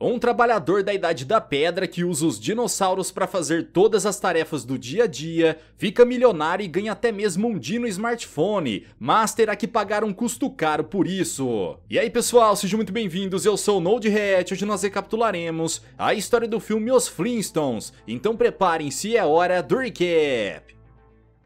Um trabalhador da Idade da Pedra que usa os dinossauros para fazer todas as tarefas do dia a dia, fica milionário e ganha até mesmo um dino smartphone, mas terá que pagar um custo caro por isso. E aí pessoal, sejam muito bem-vindos, eu sou o Node e hoje nós recapitularemos a história do filme Os Flintstones, então preparem-se, é hora do recap.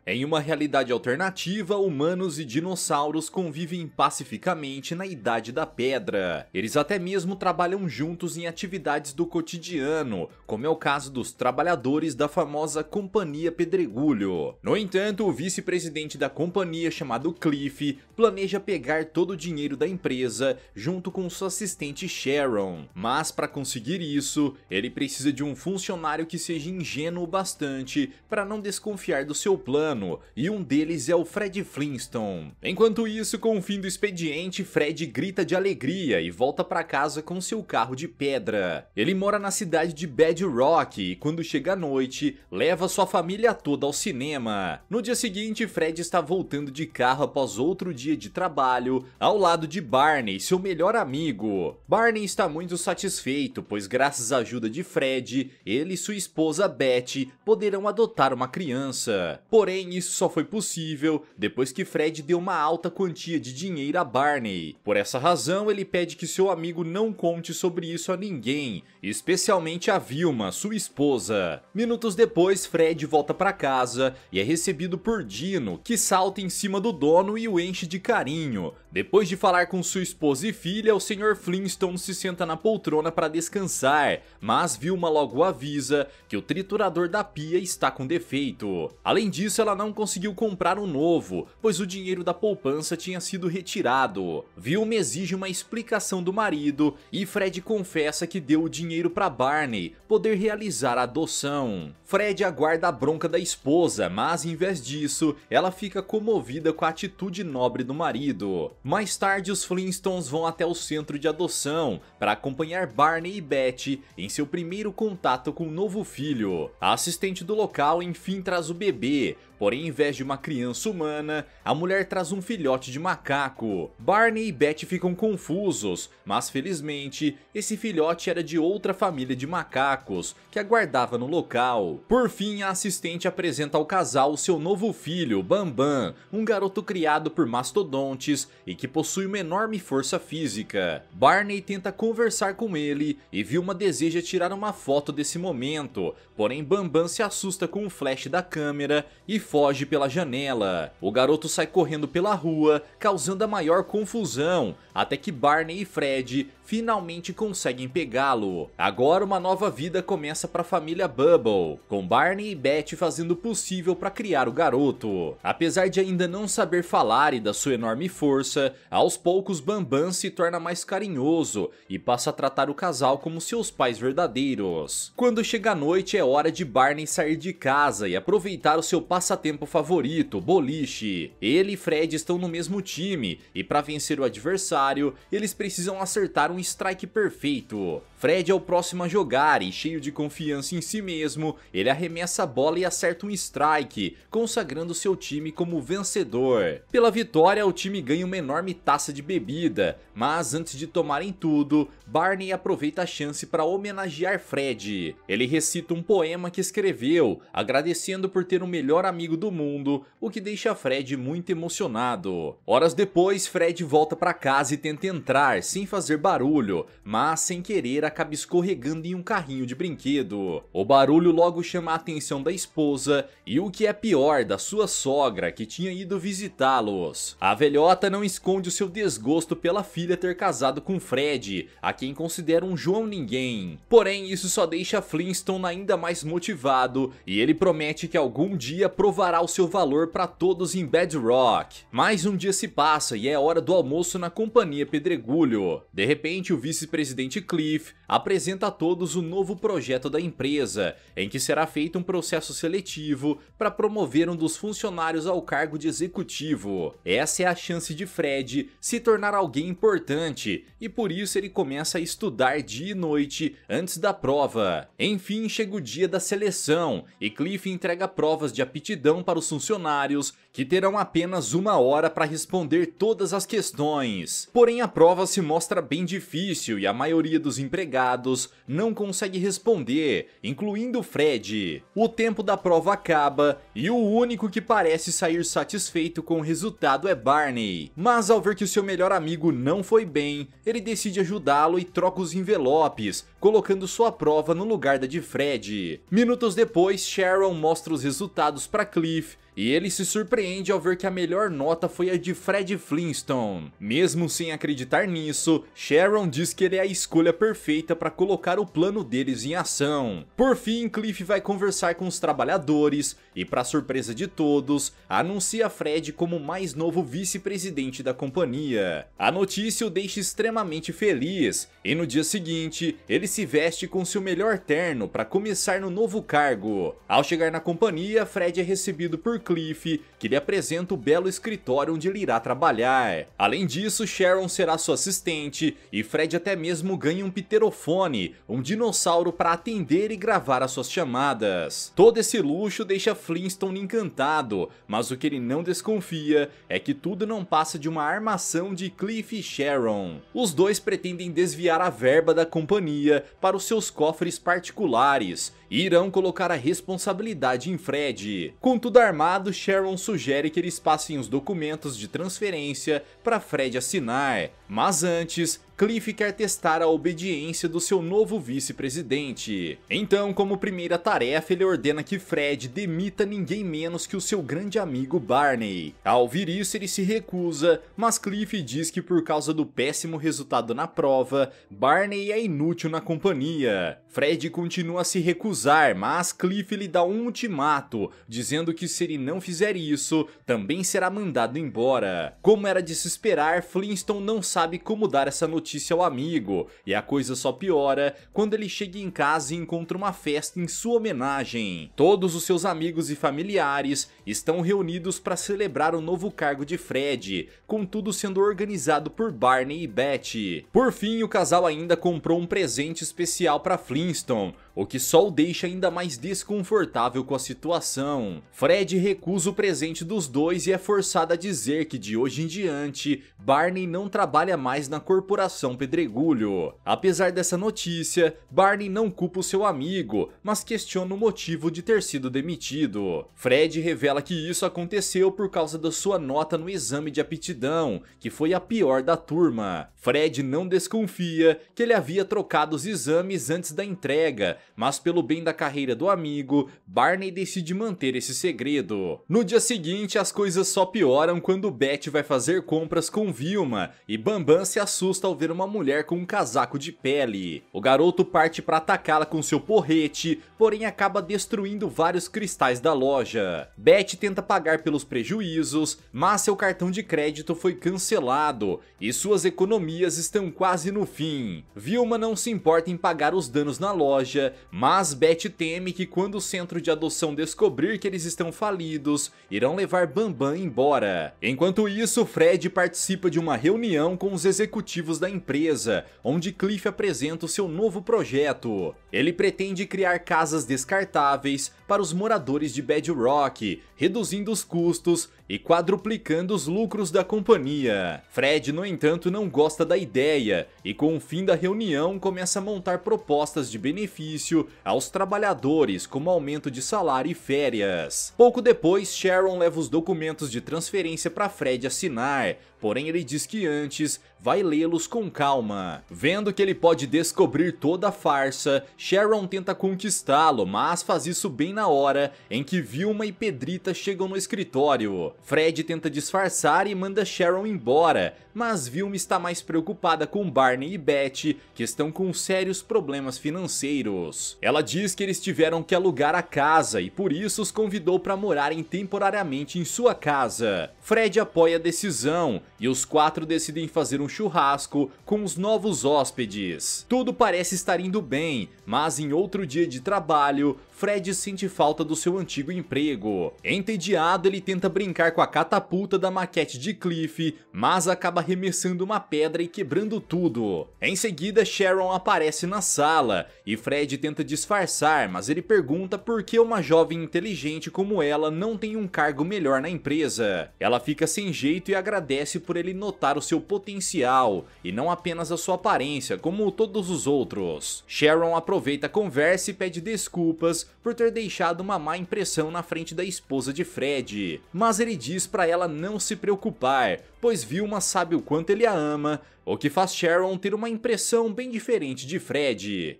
Em uma realidade alternativa, humanos e dinossauros convivem pacificamente na Idade da Pedra. Eles até mesmo trabalham juntos em atividades do cotidiano, como é o caso dos trabalhadores da famosa Companhia Pedregulho. No entanto, o vice-presidente da companhia, chamado Cliff, planeja pegar todo o dinheiro da empresa junto com sua assistente Sharon. Mas para conseguir isso, ele precisa de um funcionário que seja ingênuo bastante para não desconfiar do seu plano ano, e um deles é o Fred Flintstone. Enquanto isso, com o fim do expediente, Fred grita de alegria e volta para casa com seu carro de pedra. Ele mora na cidade de Bad Rock e quando chega a noite, leva sua família toda ao cinema. No dia seguinte, Fred está voltando de carro após outro dia de trabalho, ao lado de Barney, seu melhor amigo. Barney está muito satisfeito, pois graças à ajuda de Fred, ele e sua esposa Betty poderão adotar uma criança. Porém, Porém, isso só foi possível depois que Fred deu uma alta quantia de dinheiro a Barney. Por essa razão, ele pede que seu amigo não conte sobre isso a ninguém, especialmente a Vilma, sua esposa. Minutos depois, Fred volta para casa e é recebido por Dino, que salta em cima do dono e o enche de carinho, depois de falar com sua esposa e filha, o Sr. Flintstone se senta na poltrona para descansar, mas Vilma logo avisa que o triturador da pia está com defeito. Além disso, ela não conseguiu comprar um novo, pois o dinheiro da poupança tinha sido retirado. Vilma exige uma explicação do marido e Fred confessa que deu o dinheiro para Barney poder realizar a adoção. Fred aguarda a bronca da esposa, mas em vez disso, ela fica comovida com a atitude nobre do marido. Mais tarde, os Flintstones vão até o centro de adoção para acompanhar Barney e Betty em seu primeiro contato com o novo filho. A assistente do local enfim traz o bebê, Porém, em vez de uma criança humana, a mulher traz um filhote de macaco. Barney e Betty ficam confusos, mas felizmente, esse filhote era de outra família de macacos, que aguardava no local. Por fim, a assistente apresenta ao casal seu novo filho, Bambam, um garoto criado por mastodontes e que possui uma enorme força física. Barney tenta conversar com ele e Vilma deseja tirar uma foto desse momento, porém Bambam se assusta com o flash da câmera e foge pela janela. O garoto sai correndo pela rua, causando a maior confusão, até que Barney e Fred finalmente conseguem pegá-lo. Agora uma nova vida começa para a família Bubble, com Barney e Betty fazendo o possível para criar o garoto. Apesar de ainda não saber falar e da sua enorme força, aos poucos Bambam se torna mais carinhoso e passa a tratar o casal como seus pais verdadeiros. Quando chega a noite é hora de Barney sair de casa e aproveitar o seu passatempo passatempo favorito, boliche. Ele e Fred estão no mesmo time, e para vencer o adversário, eles precisam acertar um strike perfeito. Fred é o próximo a jogar e cheio de confiança em si mesmo, ele arremessa a bola e acerta um strike, consagrando seu time como vencedor. Pela vitória, o time ganha uma enorme taça de bebida, mas antes de tomarem tudo, Barney aproveita a chance para homenagear Fred. Ele recita um poema que escreveu, agradecendo por ter o melhor amigo do mundo, o que deixa Fred muito emocionado. Horas depois, Fred volta para casa e tenta entrar, sem fazer barulho, mas sem querer acaba escorregando em um carrinho de brinquedo. O barulho logo chama a atenção da esposa e o que é pior, da sua sogra, que tinha ido visitá-los. A velhota não esconde o seu desgosto pela filha ter casado com Fred, a quem considera um João Ninguém. Porém, isso só deixa Flintstone ainda mais motivado e ele promete que algum dia provará o seu valor para todos em Bedrock. Mais um dia se passa e é hora do almoço na companhia Pedregulho. De repente, o vice-presidente Cliff apresenta a todos o novo projeto da empresa, em que será feito um processo seletivo para promover um dos funcionários ao cargo de executivo. Essa é a chance de Fred se tornar alguém importante e por isso ele começa a estudar dia e noite antes da prova. Enfim, chega o dia da seleção e Cliff entrega provas de aptidão para os funcionários que terão apenas uma hora para responder todas as questões. Porém, a prova se mostra bem difícil e a maioria dos empregados não consegue responder, incluindo Fred. O tempo da prova acaba e o único que parece sair satisfeito com o resultado é Barney. Mas ao ver que o seu melhor amigo não foi bem, ele decide ajudá-lo e troca os envelopes, colocando sua prova no lugar da de Fred. Minutos depois, Sharon mostra os resultados para Cliff e ele se surpreende ao ver que a melhor nota foi a de Fred Flintstone. Mesmo sem acreditar nisso, Sharon diz que ele é a escolha perfeita para colocar o plano deles em ação. Por fim, Cliff vai conversar com os trabalhadores e, para surpresa de todos, anuncia Fred como o mais novo vice-presidente da companhia. A notícia o deixa extremamente feliz e no dia seguinte, ele se veste com seu melhor terno para começar no novo cargo. Ao chegar na companhia, Fred é recebido por Cliff, que lhe apresenta o belo escritório onde ele irá trabalhar. Além disso, Sharon será sua assistente e Fred até mesmo ganha um pterofone, um dinossauro para atender e gravar as suas chamadas. Todo esse luxo deixa Flintstone encantado, mas o que ele não desconfia é que tudo não passa de uma armação de Cliff e Sharon. Os dois pretendem desviar a verba da companhia para os seus cofres particulares irão colocar a responsabilidade em Fred. Com tudo armado, Sharon sugere que eles passem os documentos de transferência para Fred assinar, mas antes, Cliff quer testar a obediência do seu novo vice-presidente. Então, como primeira tarefa, ele ordena que Fred demita ninguém menos que o seu grande amigo Barney. Ao ouvir isso, ele se recusa, mas Cliff diz que por causa do péssimo resultado na prova, Barney é inútil na companhia. Fred continua se recusando mas Cliff lhe dá um ultimato, dizendo que se ele não fizer isso, também será mandado embora. Como era de se esperar, Flintstone não sabe como dar essa notícia ao amigo, e a coisa só piora quando ele chega em casa e encontra uma festa em sua homenagem. Todos os seus amigos e familiares estão reunidos para celebrar o novo cargo de Fred, contudo sendo organizado por Barney e Betty. Por fim, o casal ainda comprou um presente especial para Flintstone, o que só o deixa deixa ainda mais desconfortável com a situação. Fred recusa o presente dos dois e é forçada a dizer que de hoje em diante, Barney não trabalha mais na corporação Pedregulho. Apesar dessa notícia, Barney não culpa o seu amigo, mas questiona o motivo de ter sido demitido. Fred revela que isso aconteceu por causa da sua nota no exame de aptidão, que foi a pior da turma. Fred não desconfia que ele havia trocado os exames antes da entrega, mas pelo bem da carreira do amigo, Barney decide manter esse segredo. No dia seguinte, as coisas só pioram quando Beth vai fazer compras com Vilma e Bambam se assusta ao ver uma mulher com um casaco de pele. O garoto parte para atacá-la com seu porrete, porém acaba destruindo vários cristais da loja. Beth tenta pagar pelos prejuízos, mas seu cartão de crédito foi cancelado e suas economias estão quase no fim. Vilma não se importa em pagar os danos na loja, mas Lisbeth teme que quando o centro de adoção descobrir que eles estão falidos, irão levar Bambam embora. Enquanto isso, Fred participa de uma reunião com os executivos da empresa, onde Cliff apresenta o seu novo projeto. Ele pretende criar casas descartáveis para os moradores de Bad Rock, reduzindo os custos e quadruplicando os lucros da companhia. Fred, no entanto, não gosta da ideia e, com o fim da reunião, começa a montar propostas de benefício aos trabalhadores, como aumento de salário e férias. Pouco depois, Sharon leva os documentos de transferência para Fred assinar, porém ele diz que antes vai lê-los com calma. Vendo que ele pode descobrir toda a farsa, Sharon tenta conquistá-lo, mas faz isso bem na hora em que Vilma e Pedrita chegam no escritório. Fred tenta disfarçar e manda Sharon embora, mas Vilma está mais preocupada com Barney e Betty, que estão com sérios problemas financeiros. Ela diz que eles tiveram que alugar a casa e por isso os convidou para morarem temporariamente em sua casa. Fred apoia a decisão e os quatro decidem fazer um churrasco com os novos hóspedes. Tudo parece estar indo bem, mas em outro dia de trabalho, Fred sente falta do seu antigo emprego. Entediado, ele tenta brincar com a catapulta da maquete de Cliff, mas acaba arremessando uma pedra e quebrando tudo. Em seguida, Sharon aparece na sala e Fred tenta disfarçar, mas ele pergunta por que uma jovem inteligente como ela não tem um cargo melhor na empresa. Ela fica sem jeito e agradece por ele notar o seu potencial e não apenas a sua aparência, como todos os outros. Sharon aproveita a conversa e pede desculpas, por ter deixado uma má impressão na frente da esposa de Fred. Mas ele diz para ela não se preocupar, pois Vilma sabe o quanto ele a ama, o que faz Sharon ter uma impressão bem diferente de Fred.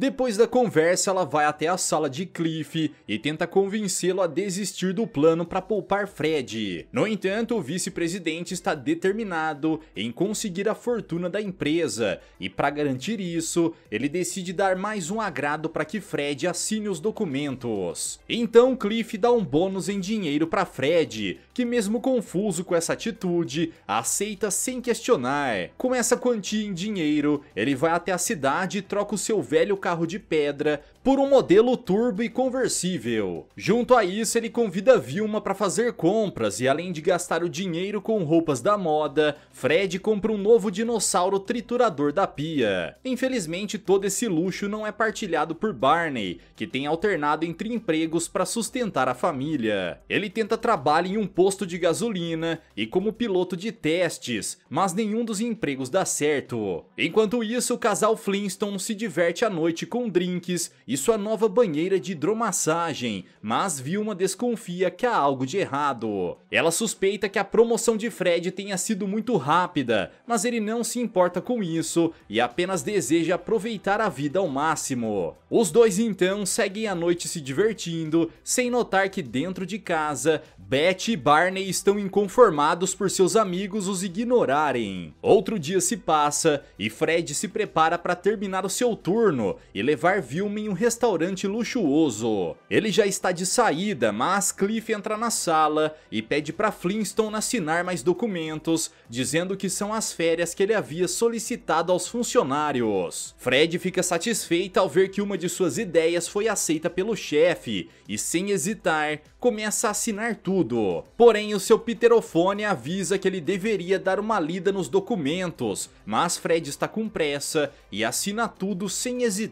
Depois da conversa, ela vai até a sala de Cliff e tenta convencê-lo a desistir do plano para poupar Fred. No entanto, o vice-presidente está determinado em conseguir a fortuna da empresa e para garantir isso, ele decide dar mais um agrado para que Fred assine os documentos. Então, Cliff dá um bônus em dinheiro para Fred, que mesmo confuso com essa atitude, aceita sem questionar. Com essa quantia em dinheiro, ele vai até a cidade e troca o seu velho carro de pedra por um modelo turbo e conversível. Junto a isso, ele convida Vilma para fazer compras e além de gastar o dinheiro com roupas da moda, Fred compra um novo dinossauro triturador da pia. Infelizmente, todo esse luxo não é partilhado por Barney, que tem alternado entre empregos para sustentar a família. Ele tenta trabalho em um posto de gasolina e como piloto de testes, mas nenhum dos empregos dá certo. Enquanto isso, o casal Flintstone se diverte à noite noite com drinks e sua nova banheira de hidromassagem, mas Vilma desconfia que há algo de errado. Ela suspeita que a promoção de Fred tenha sido muito rápida, mas ele não se importa com isso e apenas deseja aproveitar a vida ao máximo. Os dois então seguem a noite se divertindo, sem notar que dentro de casa, Beth e Barney estão inconformados por seus amigos os ignorarem. Outro dia se passa e Fred se prepara para terminar o seu turno, e levar Vilma em um restaurante luxuoso. Ele já está de saída, mas Cliff entra na sala e pede para Flintstone assinar mais documentos, dizendo que são as férias que ele havia solicitado aos funcionários. Fred fica satisfeita ao ver que uma de suas ideias foi aceita pelo chefe e, sem hesitar, começa a assinar tudo. Porém, o seu pterofone avisa que ele deveria dar uma lida nos documentos, mas Fred está com pressa e assina tudo sem hesitar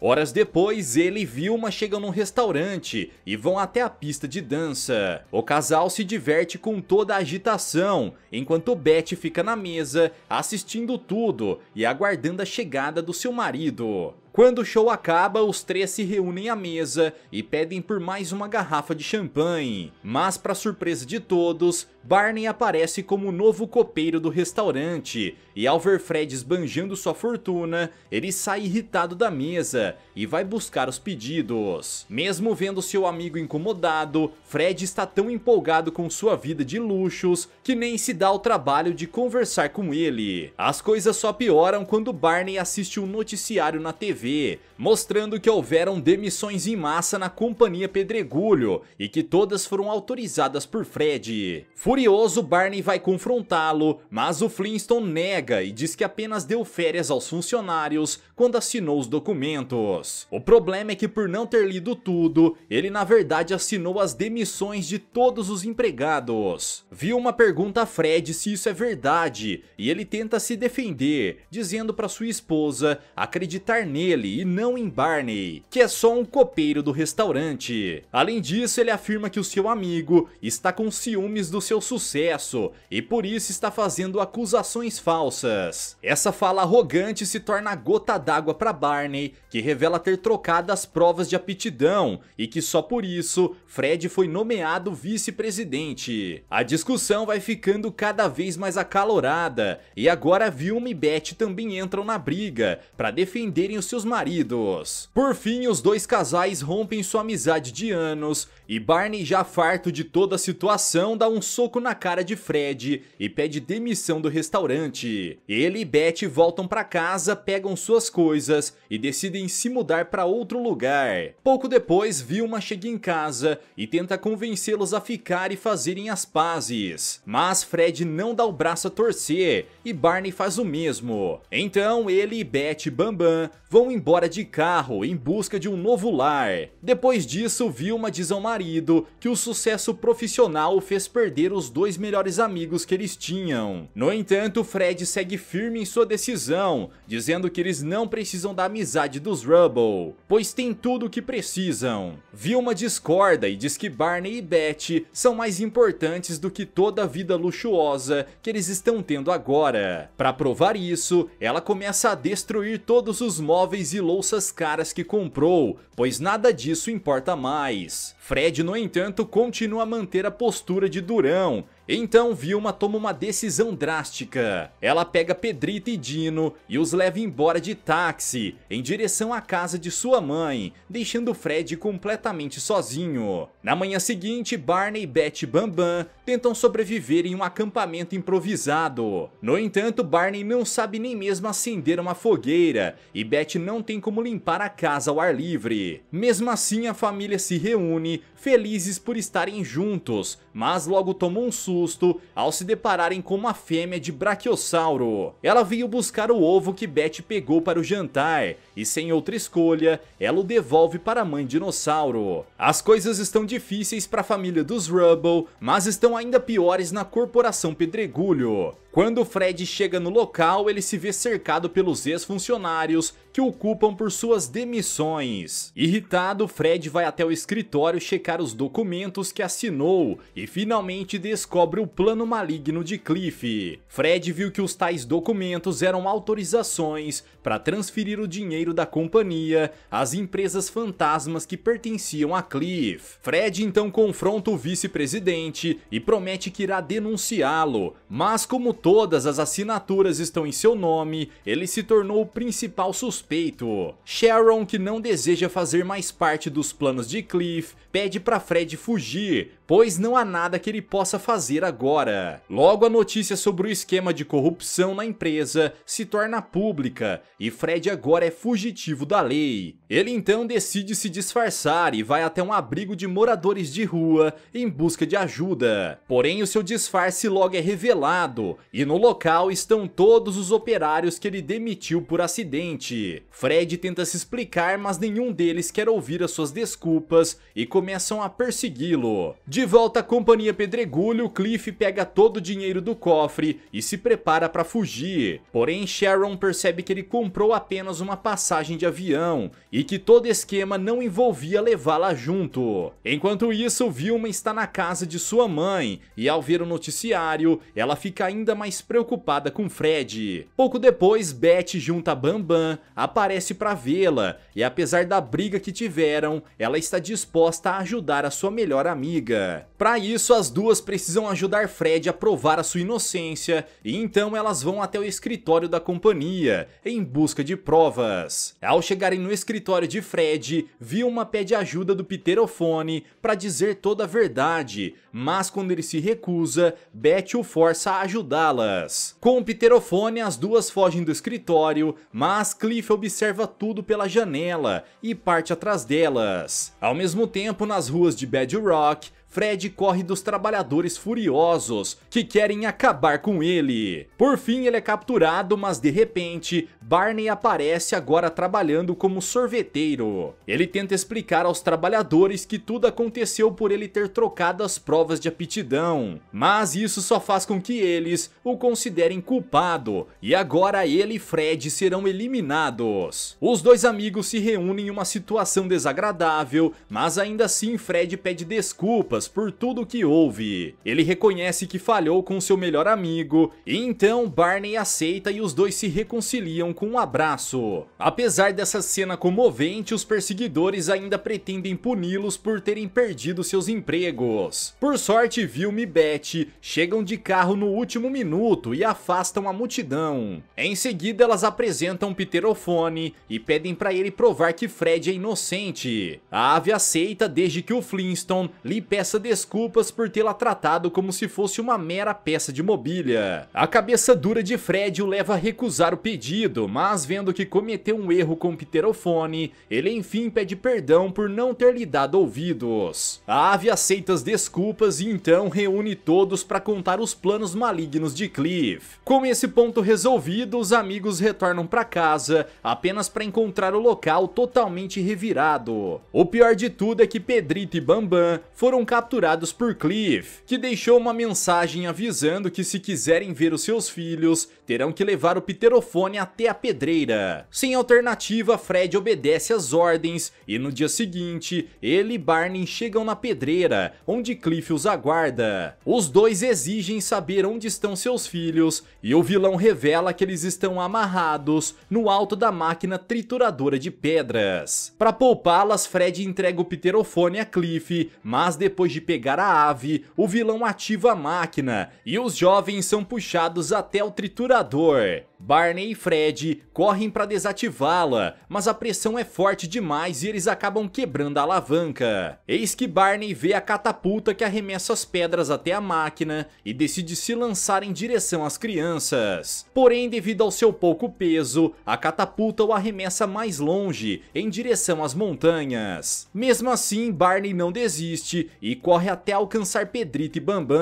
Horas depois, ele e Vilma chegam num restaurante e vão até a pista de dança. O casal se diverte com toda a agitação, enquanto Beth fica na mesa, assistindo tudo e aguardando a chegada do seu marido. Quando o show acaba, os três se reúnem à mesa e pedem por mais uma garrafa de champanhe. Mas, para surpresa de todos, Barney aparece como o novo copeiro do restaurante, e ao ver Fred esbanjando sua fortuna, ele sai irritado da mesa e vai buscar os pedidos. Mesmo vendo seu amigo incomodado, Fred está tão empolgado com sua vida de luxos que nem se dá ao trabalho de conversar com ele. As coisas só pioram quando Barney assiste um noticiário na TV, mostrando que houveram demissões em massa na companhia Pedregulho e que todas foram autorizadas por Fred. Furioso, Barney vai confrontá-lo, mas o Flintstone nega e diz que apenas deu férias aos funcionários quando assinou os documentos. O problema é que por não ter lido tudo, ele na verdade assinou as demissões de todos os empregados. Vilma pergunta a Fred se isso é verdade e ele tenta se defender, dizendo para sua esposa acreditar nele e não em Barney, que é só um copeiro do restaurante. Além disso, ele afirma que o seu amigo está com ciúmes dos seus sucesso e por isso está fazendo acusações falsas. Essa fala arrogante se torna a gota d'água para Barney, que revela ter trocado as provas de aptidão e que só por isso Fred foi nomeado vice-presidente. A discussão vai ficando cada vez mais acalorada e agora Vilma e Beth também entram na briga para defenderem os seus maridos. Por fim, os dois casais rompem sua amizade de anos e Barney já farto de toda a situação dá um soco soco na cara de Fred e pede demissão do restaurante. Ele e Beth voltam para casa, pegam suas coisas e decidem se mudar para outro lugar. Pouco depois, Vilma chega em casa e tenta convencê-los a ficar e fazerem as pazes. Mas Fred não dá o braço a torcer e Barney faz o mesmo. Então ele e Beth e Bambam vão embora de carro em busca de um novo lar. Depois disso, Vilma diz ao marido que o sucesso profissional o fez perder o os dois melhores amigos que eles tinham. No entanto, Fred segue firme em sua decisão, dizendo que eles não precisam da amizade dos Rubble, pois tem tudo o que precisam. Vilma discorda e diz que Barney e Beth são mais importantes do que toda a vida luxuosa que eles estão tendo agora. Para provar isso, ela começa a destruir todos os móveis e louças caras que comprou, pois nada disso importa mais. Fred, no entanto, continua a manter a postura de durão, então Vilma toma uma decisão drástica. Ela pega Pedrita e Dino e os leva embora de táxi, em direção à casa de sua mãe, deixando Fred completamente sozinho. Na manhã seguinte, Barney, Beth e Bambam tentam sobreviver em um acampamento improvisado. No entanto, Barney não sabe nem mesmo acender uma fogueira e Beth não tem como limpar a casa ao ar livre. Mesmo assim, a família se reúne, felizes por estarem juntos, mas logo toma um susto susto ao se depararem com uma fêmea de Brachiosauro. Ela veio buscar o ovo que Beth pegou para o jantar e sem outra escolha, ela o devolve para a mãe dinossauro. As coisas estão difíceis para a família dos Rubble, mas estão ainda piores na corporação Pedregulho. Quando Fred chega no local, ele se vê cercado pelos ex-funcionários que o culpam por suas demissões. Irritado, Fred vai até o escritório checar os documentos que assinou e finalmente descobre o plano maligno de Cliff. Fred viu que os tais documentos eram autorizações para transferir o dinheiro da companhia, as empresas fantasmas que pertenciam a Cliff. Fred então confronta o vice-presidente e promete que irá denunciá-lo, mas como todas as assinaturas estão em seu nome, ele se tornou o principal suspeito. Sharon, que não deseja fazer mais parte dos planos de Cliff, pede para Fred fugir, pois não há nada que ele possa fazer agora. Logo, a notícia sobre o esquema de corrupção na empresa se torna pública e Fred agora é fugitivo da lei. Ele então decide se disfarçar e vai até um abrigo de moradores de rua em busca de ajuda. Porém, o seu disfarce logo é revelado e no local estão todos os operários que ele demitiu por acidente. Fred tenta se explicar, mas nenhum deles quer ouvir as suas desculpas e começam a persegui-lo. De volta à Companhia Pedregulho, Cliff pega todo o dinheiro do cofre e se prepara para fugir. Porém, Sharon percebe que ele comprou apenas uma passagem de avião e que todo esquema não envolvia levá-la junto. Enquanto isso, Vilma está na casa de sua mãe e ao ver o noticiário, ela fica ainda mais preocupada com Fred. Pouco depois, Beth junta Bambam, aparece para vê-la e apesar da briga que tiveram, ela está disposta a ajudar a sua melhor amiga. Para isso, as duas precisam ajudar Fred a provar a sua inocência, e então elas vão até o escritório da companhia, em busca de provas. Ao chegarem no escritório de Fred, Vilma pede ajuda do pterofone para dizer toda a verdade, mas quando ele se recusa, Betty o força a ajudá-las. Com o pterofone, as duas fogem do escritório, mas Cliff observa tudo pela janela e parte atrás delas. Ao mesmo tempo, nas ruas de Bad Rock, Fred corre dos trabalhadores furiosos que querem acabar com ele. Por fim, ele é capturado, mas de repente, Barney aparece agora trabalhando como sorveteiro. Ele tenta explicar aos trabalhadores que tudo aconteceu por ele ter trocado as provas provas de aptidão, mas isso só faz com que eles o considerem culpado e agora ele e Fred serão eliminados. Os dois amigos se reúnem em uma situação desagradável, mas ainda assim Fred pede desculpas por tudo o que houve. Ele reconhece que falhou com seu melhor amigo, e então Barney aceita e os dois se reconciliam com um abraço. Apesar dessa cena comovente, os perseguidores ainda pretendem puni-los por terem perdido seus empregos. Por por sorte, Vilma e Betty chegam de carro no último minuto e afastam a multidão. Em seguida, elas apresentam Pterofone e pedem para ele provar que Fred é inocente. A ave aceita desde que o Flintstone lhe peça desculpas por tê-la tratado como se fosse uma mera peça de mobília. A cabeça dura de Fred o leva a recusar o pedido, mas vendo que cometeu um erro com Pterofone, ele enfim pede perdão por não ter lhe dado ouvidos. A ave aceita as desculpas e então reúne todos para contar os planos malignos de Cliff. Com esse ponto resolvido, os amigos retornam para casa apenas para encontrar o local totalmente revirado. O pior de tudo é que Pedrito e Bambam foram capturados por Cliff, que deixou uma mensagem avisando que se quiserem ver os seus filhos, terão que levar o pterofone até a pedreira. Sem alternativa, Fred obedece às ordens e no dia seguinte, ele e Barney chegam na pedreira, onde Cliff os aguarda. Os dois exigem saber onde estão seus filhos e o vilão revela que eles estão amarrados no alto da máquina trituradora de pedras. Para poupá-las, Fred entrega o pterofone a Cliff, mas depois de pegar a ave, o vilão ativa a máquina e os jovens são puxados até o triturador. Barney e Fred correm para desativá-la, mas a pressão é forte demais e eles acabam quebrando a alavanca. Eis que Barney vê a catapulta que arremessa as pedras até a máquina e decide se lançar em direção às crianças. Porém, devido ao seu pouco peso, a catapulta o arremessa mais longe, em direção às montanhas. Mesmo assim, Barney não desiste e corre até alcançar Pedrito e Bambam.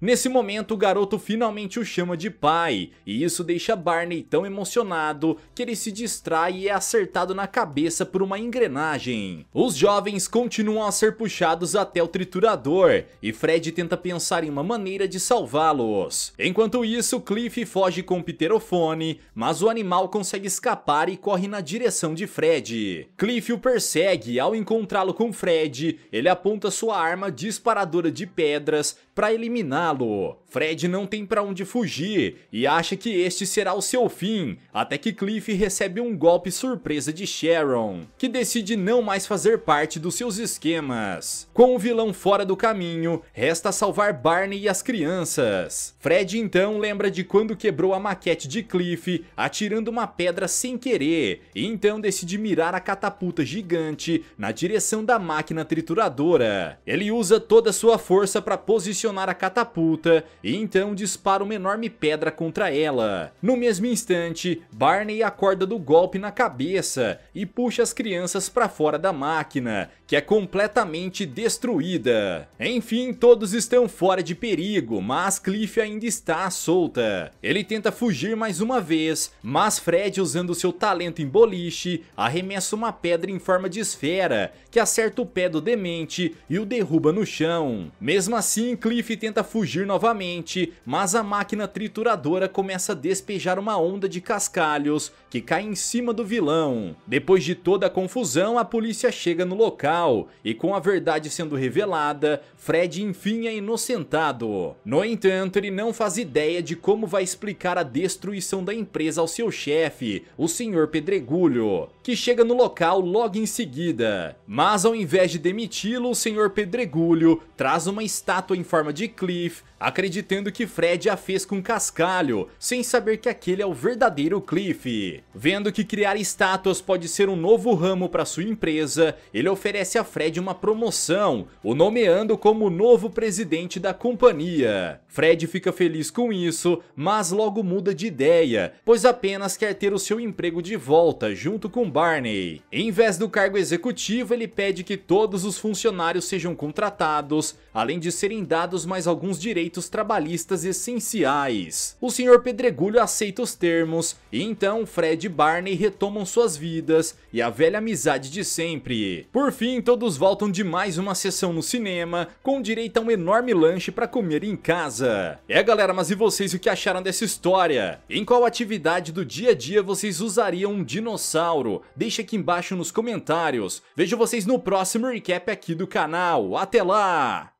Nesse momento, o garoto finalmente o chama de pai, e isso deixa Barney Barney tão emocionado que ele se distrai e é acertado na cabeça por uma engrenagem. Os jovens continuam a ser puxados até o triturador e Fred tenta pensar em uma maneira de salvá-los. Enquanto isso, Cliff foge com o pterofone, mas o animal consegue escapar e corre na direção de Fred. Cliff o persegue e ao encontrá-lo com Fred, ele aponta sua arma disparadora de pedras para eliminá-lo. Fred não tem para onde fugir e acha que este será o seu fim, até que Cliff recebe um golpe surpresa de Sharon, que decide não mais fazer parte dos seus esquemas. Com o vilão fora do caminho, resta salvar Barney e as crianças. Fred então lembra de quando quebrou a maquete de Cliff, atirando uma pedra sem querer, e então decide mirar a catapulta gigante na direção da máquina trituradora. Ele usa toda sua força para posicionar a catapulta e então dispara uma enorme pedra contra ela. No mesmo mesmo instante, Barney acorda do golpe na cabeça e puxa as crianças para fora da máquina, que é completamente destruída. Enfim, todos estão fora de perigo, mas Cliff ainda está solta. Ele tenta fugir mais uma vez, mas Fred, usando seu talento em boliche, arremessa uma pedra em forma de esfera, que acerta o pé do demente e o derruba no chão. Mesmo assim, Cliff tenta fugir novamente, mas a máquina trituradora começa a despejar uma uma onda de cascalhos que cai em cima do vilão. Depois de toda a confusão, a polícia chega no local e com a verdade sendo revelada, Fred enfim é inocentado. No entanto, ele não faz ideia de como vai explicar a destruição da empresa ao seu chefe, o Sr. Pedregulho, que chega no local logo em seguida. Mas ao invés de demiti-lo, o Sr. Pedregulho traz uma estátua em forma de Cliff acreditando que Fred a fez com cascalho, sem saber que aquele é o verdadeiro Cliff. Vendo que criar estátuas pode ser um novo ramo para sua empresa, ele oferece a Fred uma promoção, o nomeando como novo presidente da companhia. Fred fica feliz com isso, mas logo muda de ideia, pois apenas quer ter o seu emprego de volta junto com Barney. Em vez do cargo executivo, ele pede que todos os funcionários sejam contratados, além de serem dados mais alguns direitos direitos trabalhistas essenciais. O Sr. Pedregulho aceita os termos, e então Fred e Barney retomam suas vidas e a velha amizade de sempre. Por fim, todos voltam de mais uma sessão no cinema, com direito a um enorme lanche para comer em casa. É galera, mas e vocês o que acharam dessa história? Em qual atividade do dia a dia vocês usariam um dinossauro? Deixa aqui embaixo nos comentários. Vejo vocês no próximo recap aqui do canal. Até lá!